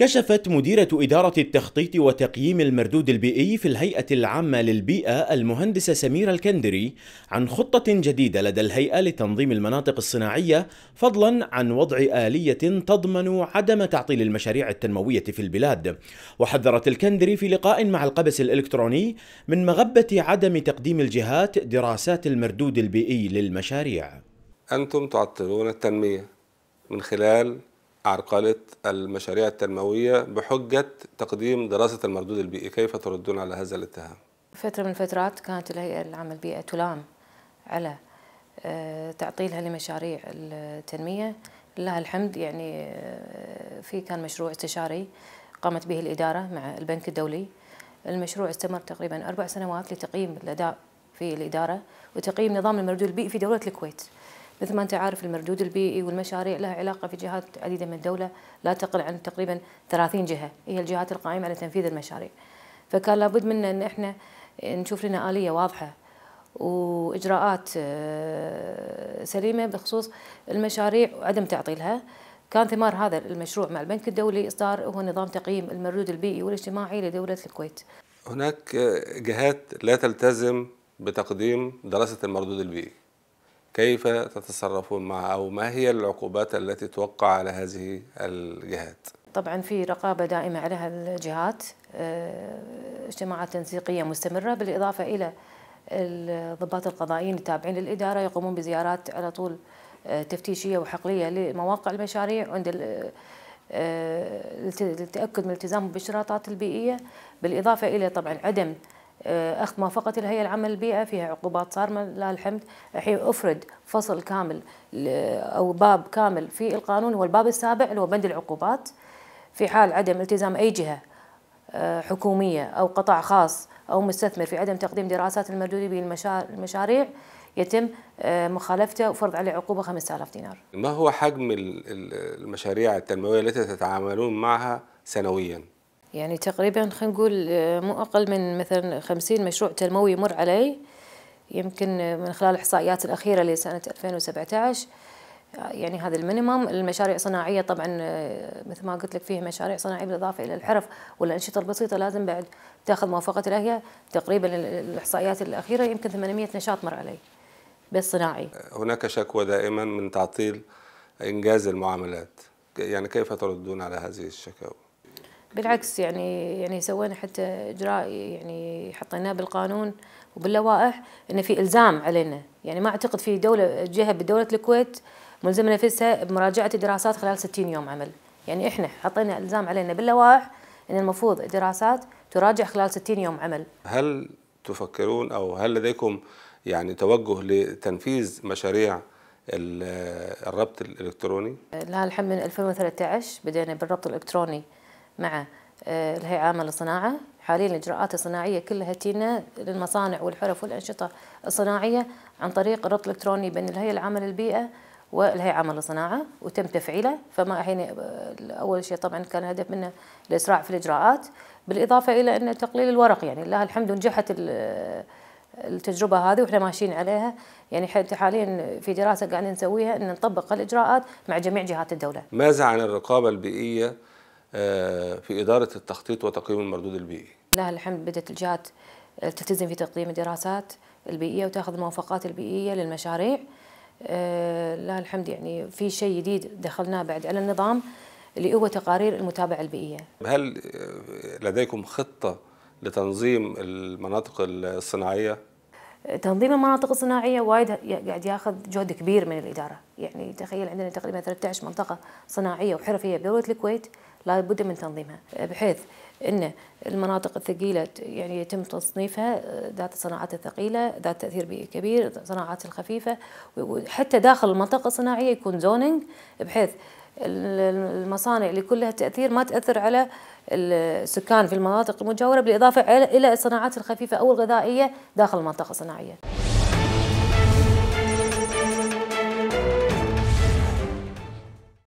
كشفت مديرة إدارة التخطيط وتقييم المردود البيئي في الهيئة العامة للبيئة المهندسة سميرة الكندري عن خطة جديدة لدى الهيئة لتنظيم المناطق الصناعية فضلا عن وضع آلية تضمن عدم تعطيل المشاريع التنموية في البلاد وحذرت الكندري في لقاء مع القبس الإلكتروني من مغبة عدم تقديم الجهات دراسات المردود البيئي للمشاريع أنتم تعطلون التنمية من خلال عرقلة المشاريع التنموية بحجة تقديم دراسة المردود البيئي كيف تردون على هذا الاتهام؟ فترة من الفترات كانت الهيئة العامة للبيئة تلام على آه، تعطيلها لمشاريع التنمية لله الحمد يعني آه، في كان مشروع استشاري قامت به الإدارة مع البنك الدولي المشروع استمر تقريبا أربع سنوات لتقييم الأداء في الإدارة وتقييم نظام المردود البيئي في دولة الكويت مثل ما انت عارف المردود البيئي والمشاريع لها علاقه في جهات عديده من الدوله لا تقل عن تقريبا 30 جهه هي الجهات القائمه على تنفيذ المشاريع. فكان لابد منا ان احنا نشوف لنا اليه واضحه واجراءات آه، سليمه بخصوص المشاريع وعدم تعطيلها. كان ثمار هذا المشروع مع البنك الدولي اصدار هو نظام تقييم المردود البيئي والاجتماعي لدوله الكويت. هناك جهات لا تلتزم بتقديم دراسه المردود البيئي. كيف تتصرفون معها أو ما هي العقوبات التي توقع على هذه الجهات؟ طبعا في رقابة دائمة على الجهات آه، اجتماعات تنسيقية مستمرة بالإضافة إلى الضباط القضائيين التابعين للإدارة يقومون بزيارات على طول آه، تفتيشية وحقلية لمواقع المشاريع عند آه، للتأكد من التزام بالشراطات البيئية بالإضافة إلى طبعا عدم آه، أخذ موافقه الهيئة العامة للبيئة فيها عقوبات صارمة لله الحمد الحين أفرد فصل كامل أو باب كامل في القانون هو الباب السابع اللي هو بند العقوبات في حال عدم التزام أي جهة آه، حكومية أو قطاع خاص أو مستثمر في عدم تقديم دراسات المردود به المشاريع يتم آه، مخالفته وفرض عليه عقوبة 5000 دينار ما هو حجم المشاريع التنموية التي تتعاملون معها سنوياً؟ يعني تقريبا خلينا نقول آه، مو أقل من مثلا 50 مشروع تنموي يمر علي يمكن آه، من خلال الإحصائيات الأخيرة لسنة 2017 آه، يعني هذا المينيمم المشاريع الصناعية طبعا مثل ما قلت لك فيه مشاريع صناعية بالإضافة إلى الحرف والأنشطة البسيطة لازم بعد تاخذ موافقة الأهية تقريبا الإحصائيات الأخيرة يمكن 800 نشاط مر علي بس صناعي هناك شكوى دائما من تعطيل إنجاز المعاملات يعني كيف تردون على هذه الشكاوى؟ بالعكس يعني يعني سوينا حتى اجراء يعني حطيناه بالقانون وباللوائح انه في الزام علينا يعني ما اعتقد في دوله جهه بدوله الكويت ملزمه نفسها بمراجعه الدراسات خلال 60 يوم عمل يعني احنا حطينا الزام علينا باللوائح ان المفروض الدراسات تراجع خلال 60 يوم عمل هل تفكرون او هل لديكم يعني توجه لتنفيذ مشاريع الربط الالكتروني؟ لا الحمد من 2013 بدينا بالربط الالكتروني مع آه، الهيئة العامة للصناعة حاليا الإجراءات الصناعية كلها تينا للمصانع والحرف والأنشطة الصناعية عن طريق الربط الإلكتروني بين الهيئة العامة للبيئة والهيئة العامة للصناعة وتم تفعيله فما الحين آه، أول شيء طبعا كان هدف منه الإسراع في الإجراءات بالإضافة إلى أن تقليل الورق يعني لله الحمد ونجحت آه، التجربة هذه وإحنا ماشيين عليها يعني حاليا في دراسة قاعدين نسويها أن نطبق الإجراءات مع جميع جهات الدولة ماذا عن الرقابة البيئية آه، في إدارة التخطيط وتقييم المردود البيئي لها الحمد بدأت الجهات آه، تلتزم في تقديم الدراسات البيئية وتأخذ الموافقات البيئية للمشاريع آه، لها الحمد يعني في شيء جديد دخلناه بعد على النظام اللي هو تقارير المتابعة البيئية هل لديكم خطة لتنظيم المناطق الصناعية؟ تنظيم المناطق الصناعية وايد قاعد ياخذ جهد كبير من الإدارة يعني تخيل عندنا تقريبا 13 منطقة صناعية وحرفية بدولة الكويت لا بد من تنظيمها بحيث ان المناطق الثقيله يعني يتم تصنيفها آه، ذات الصناعات الثقيله ذات تاثير بيئي كبير الصناعات الخفيفه وحتى داخل المنطقه الصناعيه يكون زوننج بحيث المصانع اللي كلها تاثير ما تاثر على السكان في المناطق المجاوره بالاضافه الى الصناعات الخفيفه او الغذائيه داخل المنطقه الصناعيه